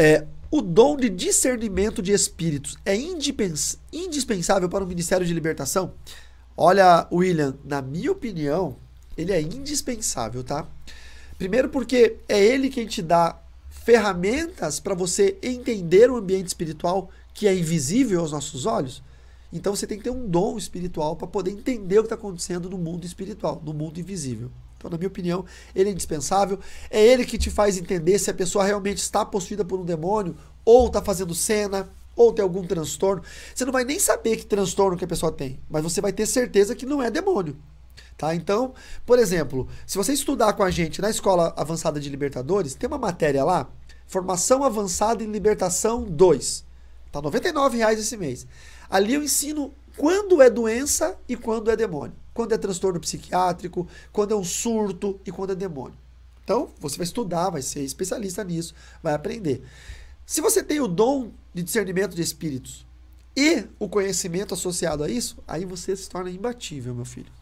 É, o dom de discernimento de espíritos é indispensável para o ministério de libertação? Olha, William, na minha opinião, ele é indispensável, tá? Primeiro porque é ele quem te dá ferramentas para você entender o ambiente espiritual que é invisível aos nossos olhos. Então você tem que ter um dom espiritual para poder entender o que está acontecendo no mundo espiritual, no mundo invisível. Então, na minha opinião, ele é indispensável. É ele que te faz entender se a pessoa realmente está possuída por um demônio, ou está fazendo cena, ou tem algum transtorno. Você não vai nem saber que transtorno que a pessoa tem, mas você vai ter certeza que não é demônio. Tá? Então, por exemplo, se você estudar com a gente na Escola Avançada de Libertadores, tem uma matéria lá, Formação Avançada em Libertação 2. Tá R$ 99 esse mês. Ali eu ensino quando é doença e quando é demônio quando é transtorno psiquiátrico, quando é um surto e quando é demônio. Então, você vai estudar, vai ser especialista nisso, vai aprender. Se você tem o dom de discernimento de espíritos e o conhecimento associado a isso, aí você se torna imbatível, meu filho.